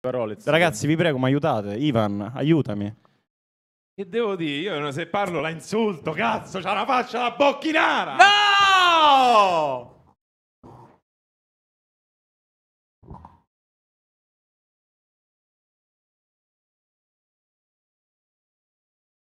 parole. Zio. Ragazzi, vi prego, mi aiutate. Ivan, aiutami. Che devo dire? Io se parlo la insulto, cazzo, c'ha una faccia da bocchinara! No!